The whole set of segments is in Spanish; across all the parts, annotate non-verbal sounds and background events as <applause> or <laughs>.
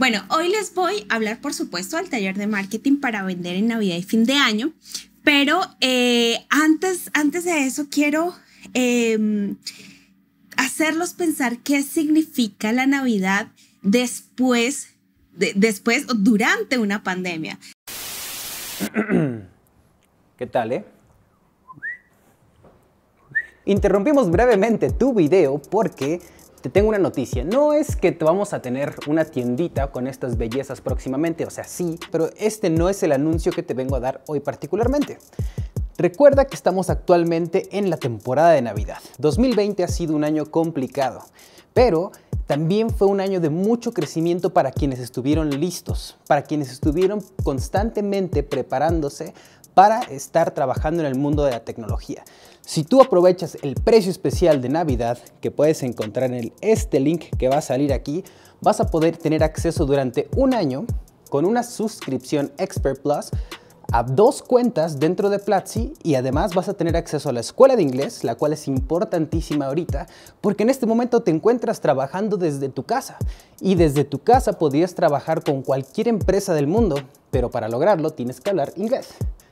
Bueno, hoy les voy a hablar, por supuesto, del taller de marketing para vender en Navidad y fin de año, pero eh, antes, antes de eso quiero em, hacerlos pensar qué significa la Navidad después, después o durante una pandemia. <clears throat> ¿Qué tal, eh? Interrumpimos brevemente tu video porque te tengo una noticia. No es que te vamos a tener una tiendita con estas bellezas próximamente, o sea, sí, pero este no es el anuncio que te vengo a dar hoy particularmente. Recuerda que estamos actualmente en la temporada de Navidad. 2020 ha sido un año complicado, pero también fue un año de mucho crecimiento para quienes estuvieron listos, para quienes estuvieron constantemente preparándose para estar trabajando en el mundo de la tecnología. Si tú aprovechas el precio especial de Navidad que puedes encontrar en este link que va a salir aquí, vas a poder tener acceso durante un año con una suscripción Expert Plus a dos cuentas dentro de Platzi y además vas a tener acceso a la escuela de inglés, la cual es importantísima ahorita, porque en este momento te encuentras trabajando desde tu casa y desde tu casa podrías trabajar con cualquier empresa del mundo, pero para lograrlo tienes que hablar inglés.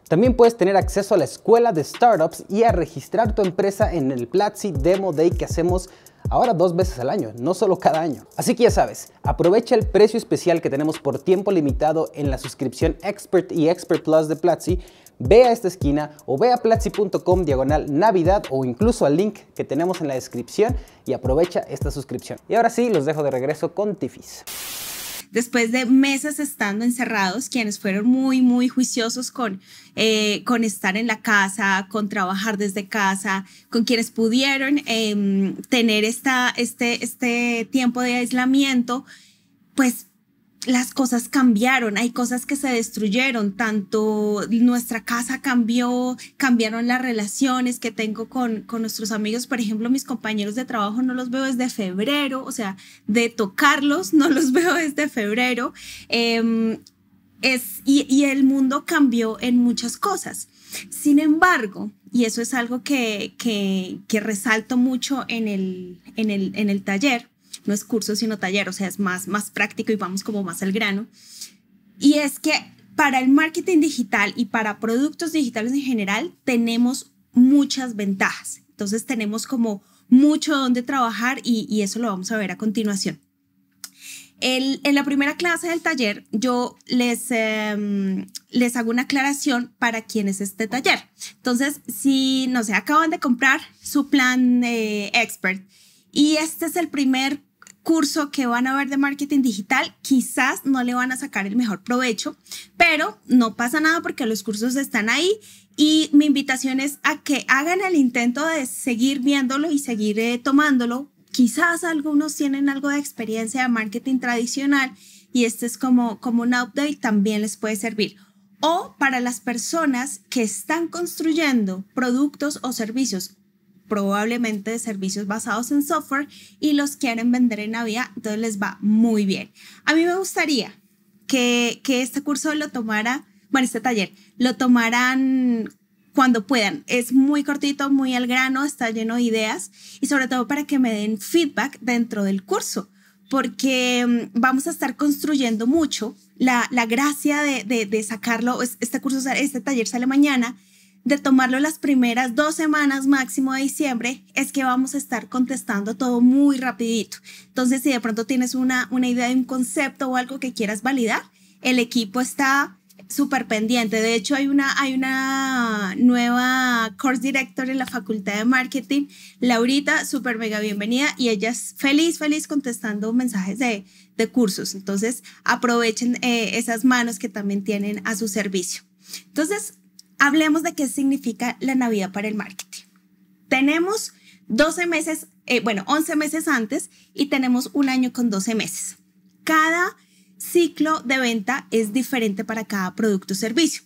También puedes tener acceso a la escuela de startups y a registrar tu empresa en el Platzi Demo Day que hacemos ahora dos veces al año, no solo cada año. Así que ya sabes, aprovecha el precio especial que tenemos por tiempo limitado en la suscripción Expert y Expert Plus de Platzi. Ve a esta esquina o ve a platzi.com diagonal navidad o incluso al link que tenemos en la descripción y aprovecha esta suscripción. Y ahora sí, los dejo de regreso con Tifis después de meses estando encerrados, quienes fueron muy, muy juiciosos con, eh, con estar en la casa, con trabajar desde casa, con quienes pudieron em, tener esta, este, este tiempo de aislamiento, pues las cosas cambiaron, hay cosas que se destruyeron, tanto nuestra casa cambió, cambiaron las relaciones que tengo con, con nuestros amigos, por ejemplo, mis compañeros de trabajo no los veo desde febrero, o sea, de tocarlos no los <laughs> veo desde febrero. Em, es, y, el mundo cambió en muchas cosas. Sin embargo, y eso es algo que, que, que resalto mucho en el, en el, en el taller, no es curso sino taller, o sea, es más, más práctico y vamos como más al grano. Y es que para el marketing digital y para productos digitales en general tenemos muchas ventajas. Entonces tenemos como mucho donde trabajar y, eso lo vamos a ver a continuación. en la primera clase del taller yo les, em, les hago una aclaración para quién es este taller. Entonces, si no se acaban de comprar su plan expert y este es el primer curso que van a ver de marketing digital, quizás no le van a sacar el mejor provecho, pero no pasa nada porque los cursos están ahí y mi invitación es a que hagan el intento de seguir viéndolo y seguir eh, tomándolo. Quizás algunos tienen algo de experiencia de marketing tradicional y este es como, como un update, también les puede servir. O para las personas que están construyendo productos o servicios probablemente de servicios basados en software y los quieren vender en Navidad, entonces les va muy bien. A mí me gustaría que, este curso lo tomara, bueno, este taller, lo tomaran cuando puedan. Es muy cortito, muy al grano, está lleno de ideas y sobre todo para que me den feedback dentro del curso porque mm, vamos a estar construyendo mucho. La, gracia de, sacarlo, este curso, este taller sale mañana de tomarlo las primeras dos semanas máximo de diciembre es que vamos a estar contestando todo muy rapidito. Entonces, si de pronto tienes una, una idea de un concepto o algo que quieras validar, el equipo está súper pendiente. De hecho, hay una, hay una nueva course director en la Facultad de Marketing, Laurita, súper mega bienvenida y ella es feliz, feliz contestando mensajes de, cursos. Entonces, aprovechen eh, esas manos que también tienen a su servicio. Entonces, hablemos de qué significa la Navidad para el marketing. Tenemos 12 meses, eh, bueno, 11 meses antes y tenemos un año con 12 meses. Cada ciclo de venta es diferente para cada producto o servicio.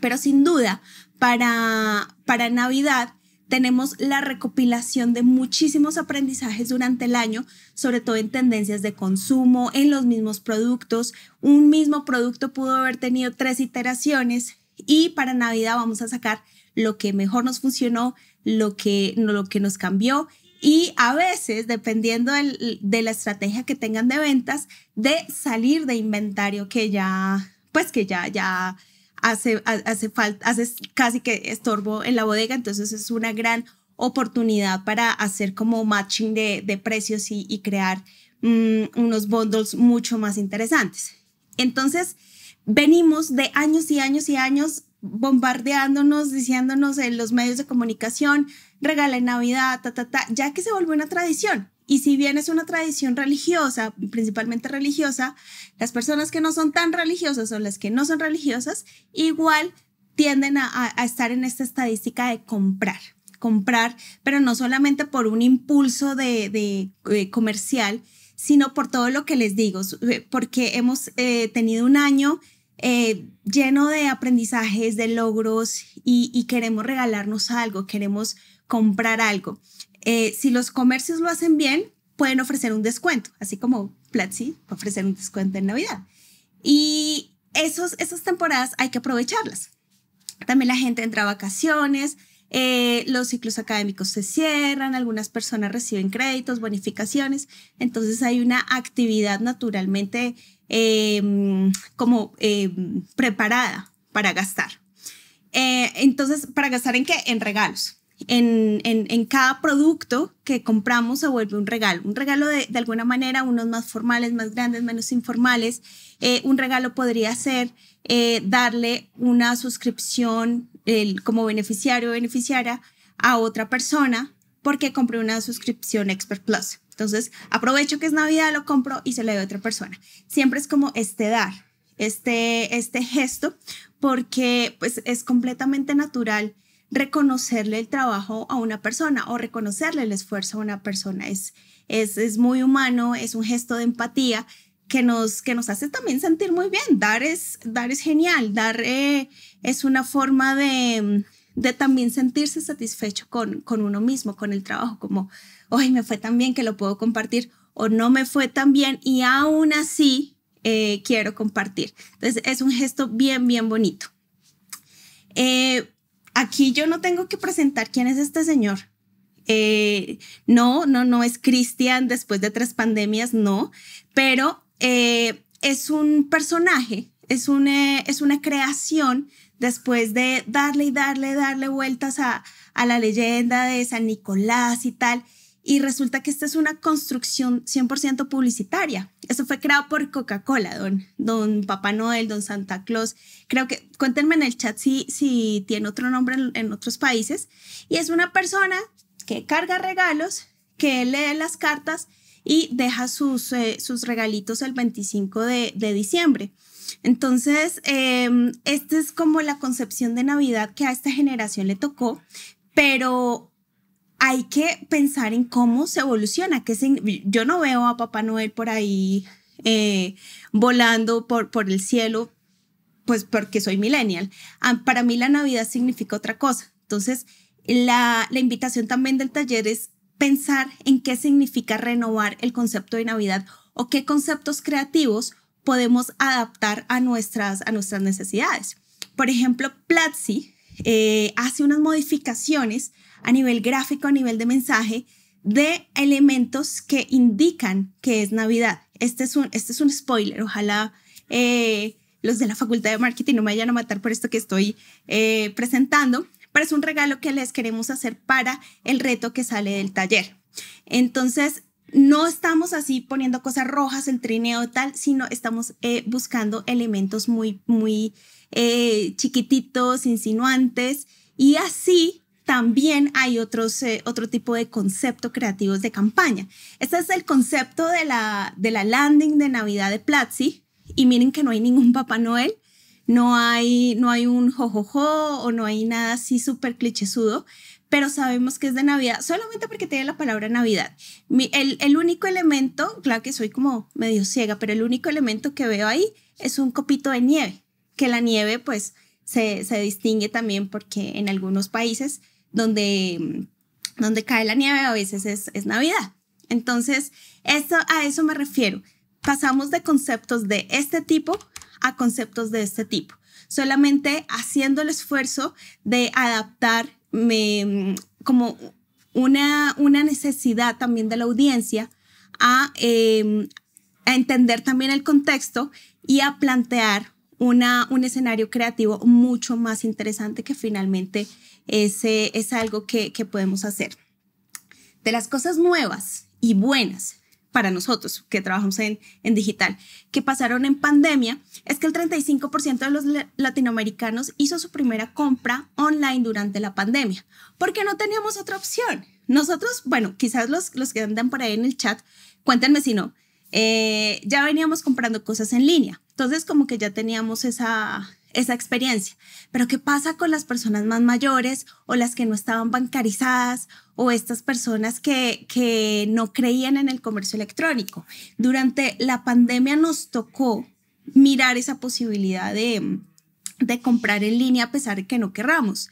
Pero sin duda, para, para Navidad tenemos la recopilación de muchísimos aprendizajes durante el año, sobre todo en tendencias de consumo, en los mismos productos. Un mismo producto pudo haber tenido tres iteraciones, y para Navidad vamos a sacar lo que mejor nos funcionó, lo que, lo que nos cambió y a veces, dependiendo de la estrategia que tengan de ventas, de salir de inventario que ya, pues que ya, ya hace, hace falta, hace casi que estorbo en la bodega, entonces es una gran oportunidad para hacer como matching de, precios y, crear mm, unos bundles mucho más interesantes. Entonces, venimos de años y años y años bombardeándonos, diciéndonos en los medios de comunicación, regalen Navidad, ta, ta, ta, ya que se volvió una tradición. Y si bien es una tradición religiosa, principalmente religiosa, las personas que no son tan religiosas o las que no son religiosas, igual tienden a, estar en esta estadística de comprar, comprar, pero no solamente por un impulso de, eh, comercial, sino por todo lo que les digo, eh, porque hemos eh, tenido un año eh, lleno de aprendizajes, de logros y, queremos regalarnos algo, queremos comprar algo. Eh, si los comercios lo hacen bien, pueden ofrecer un descuento, así como Platzi puede ofrecer un descuento en Navidad. Y esos, esas temporadas hay que aprovecharlas. También la gente entra a vacaciones, eh, los ciclos académicos se cierran, algunas personas reciben créditos, bonificaciones, entonces hay una actividad naturalmente Em, como em, preparada para gastar. Eh, entonces, ¿para gastar en qué? En regalos. En, en, en, cada producto que compramos se vuelve un regalo. Un regalo de, de alguna manera, unos más formales, más grandes, menos informales. Eh, un regalo podría ser eh, darle una suscripción como beneficiario o beneficiaria a otra persona porque compré una suscripción Expert Plus. Entonces, aprovecho que es Navidad, lo compro y se lo doy a otra persona. Siempre es como este dar, este, este gesto, porque pues es completamente natural reconocerle el trabajo a una persona o reconocerle el esfuerzo a una persona. Es, es, muy humano, es un gesto de empatía que nos, que nos hace también sentir muy bien. Dar es, dar es genial, dar eh, es una forma de, también sentirse satisfecho con, con uno mismo, con el trabajo, como Oye, me fue tan bien que lo puedo compartir o no me fue tan bien y aún así eh, quiero compartir. Entonces es un gesto bien, bien bonito. Eh, aquí yo no tengo que presentar quién es este señor. Eh, no, no, no es Cristian después de tres pandemias, no, pero es un personaje, es una, es una creación después de darle y darle, darle vueltas a, a la leyenda de San Nicolás y tal y resulta que esta es una construcción 100% publicitaria. Eso fue creado por Coca-Cola, don, don Papá Noel, don Santa Claus. Creo que, cuéntenme en el chat si, si tiene otro nombre en, otros países. Y es una persona que carga regalos, que lee las cartas y deja sus, eh, sus regalitos el 25 de, diciembre. Entonces, eh, esta es como la concepción de Navidad que a esta generación le tocó, pero hay que pensar en cómo se evoluciona. Que yo no veo a Papá Noel por ahí eh, volando por, por el cielo, pues porque soy millennial. Ah, para mí la Navidad significa otra cosa. Entonces, la, invitación también del taller es pensar en qué significa renovar el concepto de Navidad o qué conceptos creativos podemos adaptar a nuestras, a nuestras necesidades. Por ejemplo, Platzi eh, hace unas modificaciones a nivel gráfico, a nivel de mensaje, de elementos que indican que es Navidad. Este es un, este es un spoiler, ojalá eh, los de la Facultad de Marketing no me vayan a matar por esto que estoy eh, presentando, pero es un regalo que les queremos hacer para el reto que sale del taller. Entonces, no estamos así poniendo cosas rojas, el trineo tal, sino estamos eh, buscando elementos muy, muy chiquititos, insinuantes, y así también hay otros, eh, otro tipo de conceptos creativos de campaña. Este es el concepto de la, de la landing de Navidad de Platzi. Y miren que no hay ningún Papá Noel, no hay, no hay un jojojo o no hay nada así súper clichésudo, pero sabemos que es de Navidad solamente porque tiene la palabra Navidad. el, único elemento, claro que soy como medio ciega, pero el único elemento que veo ahí es un copito de nieve, que la nieve pues se, se distingue también porque en algunos países donde, mm, donde cae la nieve a veces es, Navidad. Entonces, a eso me refiero. Pasamos de conceptos de este tipo a conceptos de este tipo. Solamente haciendo el esfuerzo de adaptar mm, como una, una necesidad también de la audiencia a, em, a entender también el contexto y a plantear un escenario creativo mucho más interesante que finalmente es, es algo que, podemos hacer. De las cosas nuevas y buenas para nosotros que trabajamos en, digital, que pasaron en pandemia, es que el 35% de los latinoamericanos hizo su primera compra online durante la pandemia, porque no teníamos otra opción. Nosotros, bueno, quizás los, los que andan por ahí en el chat, cuéntenme si no, eh, ya veníamos comprando cosas en línea, entonces, como que ya teníamos esa, esa experiencia. Pero ¿qué pasa con las personas más mayores o las que no estaban bancarizadas o estas personas que, que no creían en el comercio electrónico? Durante la pandemia nos tocó mirar esa posibilidad de, de comprar en línea a pesar de que no querramos.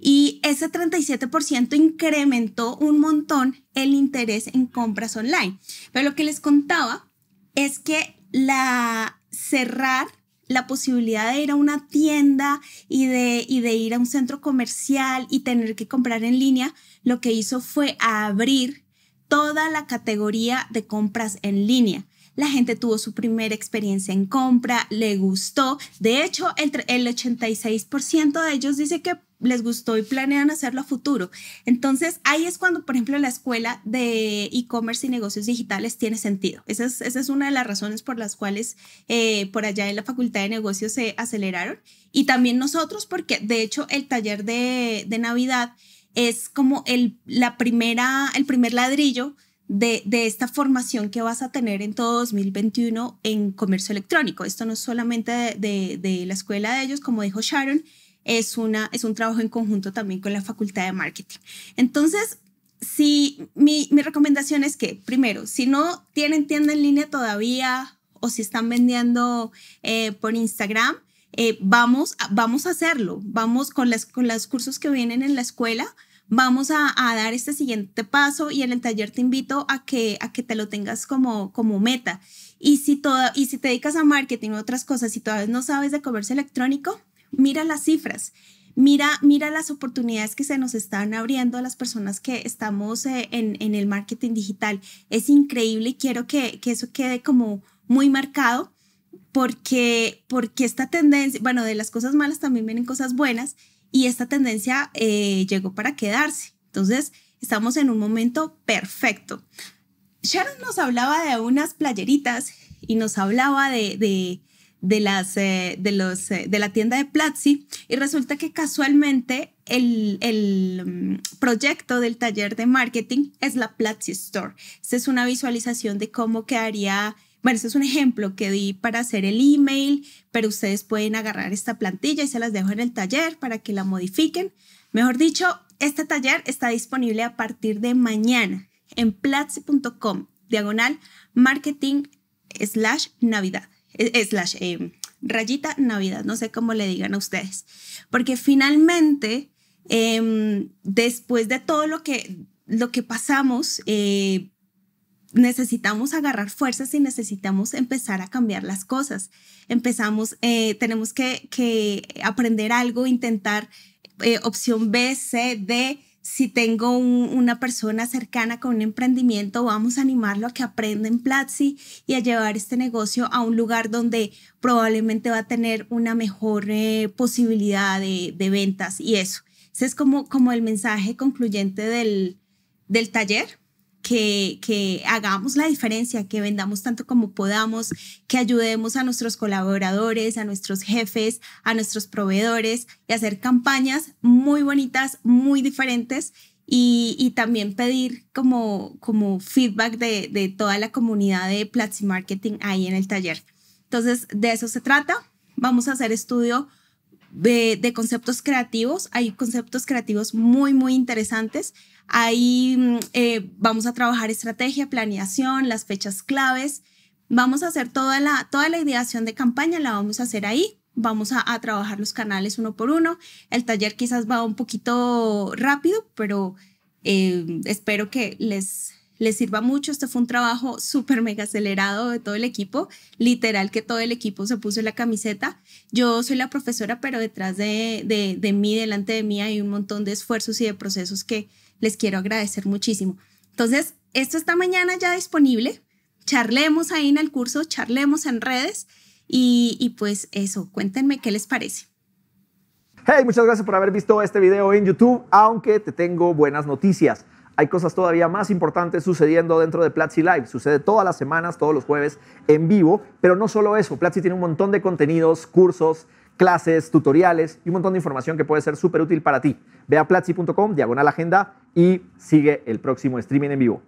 Y ese 37% incrementó un montón el interés en compras online. Pero lo que les contaba es que la cerrar la posibilidad de ir a una tienda y de, ir a un centro comercial y tener que comprar en línea, lo que hizo fue abrir toda la categoría de compras en línea la gente tuvo su primera experiencia en compra, le gustó. De hecho, el, 86% de ellos dice que les gustó y planean hacerlo a futuro. Entonces, ahí es cuando, por ejemplo, la escuela de e-commerce y negocios digitales tiene sentido. Esa es, una de las razones por las cuales eh, por allá en la Facultad de Negocios se aceleraron. Y también nosotros, porque de hecho el taller de, de Navidad es como el, la primera, el primer ladrillo de, esta formación que vas a tener en todo 2021 en comercio electrónico. Esto no es solamente de, la escuela de ellos, como dijo Sharon, es, es un trabajo en conjunto también con la Facultad de Marketing. Entonces, si mi, recomendación es que, primero, si no tienen tienda en línea todavía o si están vendiendo eh, por Instagram, eh, vamos, vamos a hacerlo, vamos con, las, con los cursos que vienen en la escuela, vamos a, dar este siguiente paso y en el taller te invito a que, a que te lo tengas como, como meta. Y si, toda, y si te dedicas a marketing u otras cosas, y todavía no sabes de comercio electrónico, mira las cifras. Mira, mira las oportunidades que se nos están abriendo a las personas que estamos eh, en, en, el marketing digital. Es increíble y quiero que, que eso quede como muy marcado porque, porque esta tendencia, bueno, de las cosas malas también vienen cosas buenas y esta tendencia eh, llegó para quedarse. Entonces, estamos en un momento perfecto. Sharon nos hablaba de unas playeritas y nos hablaba de, las, eh, de, los, eh, de la tienda de Platzi y resulta que casualmente el, el mm, proyecto del taller de marketing es la Platzi Store. Esta es una visualización de cómo quedaría bueno, este es un ejemplo que di para hacer el email, pero ustedes pueden agarrar esta plantilla y se las dejo en el taller para que la modifiquen. Mejor dicho, este taller está disponible a partir de mañana en platzi.com, diagonal marketing slash navidad, eh, eh, slash eh, rayita navidad, no sé cómo le digan a ustedes, porque finalmente, em, después de todo lo que, lo que pasamos, necesitamos agarrar fuerzas y necesitamos empezar a cambiar las cosas. Empezamos, eh, tenemos que, que, aprender algo, intentar eh, opción B, C, D. Si tengo una persona cercana con un emprendimiento, vamos a animarlo a que aprenda en Platzi y a llevar este negocio a un lugar donde probablemente va a tener una mejor eh, posibilidad de, de, ventas y eso. Ese es como, como el mensaje concluyente del, del taller que, hagamos la diferencia, que vendamos tanto como podamos, que ayudemos a nuestros colaboradores, a nuestros jefes, a nuestros proveedores y hacer campañas muy bonitas, muy diferentes y, también pedir como, como feedback de, toda la comunidad de Platzi Marketing ahí en el taller. Entonces, de eso se trata. Vamos a hacer estudio de, de conceptos creativos. Hay conceptos creativos muy, muy interesantes. Ahí mm, eh, vamos a trabajar estrategia, planeación, las fechas claves. Vamos a hacer toda la, toda la ideación de campaña, la vamos a hacer ahí. Vamos a, trabajar los canales uno por uno. El taller quizás va un poquito rápido, pero eh, espero que les, les sirva mucho. Este fue un trabajo súper mega acelerado de todo el equipo, literal que todo el equipo se puso la camiseta. Yo soy la profesora, pero detrás de, de mí, delante de mí, hay un montón de esfuerzos y de procesos que, les quiero agradecer muchísimo. Entonces, esto está mañana ya disponible. Charlemos ahí en el curso, charlemos en redes y, y pues eso, cuéntenme qué les parece. Hey, muchas gracias por haber visto este video en YouTube, aunque te tengo buenas noticias hay cosas todavía más importantes sucediendo dentro de Platzi Live. Sucede todas las semanas, todos los jueves en vivo, pero no solo eso, Platzi tiene un montón de contenidos, cursos, clases, tutoriales y un montón de información que puede ser súper útil para ti. Ve a platzi.com, diagonal agenda y sigue el próximo streaming en vivo.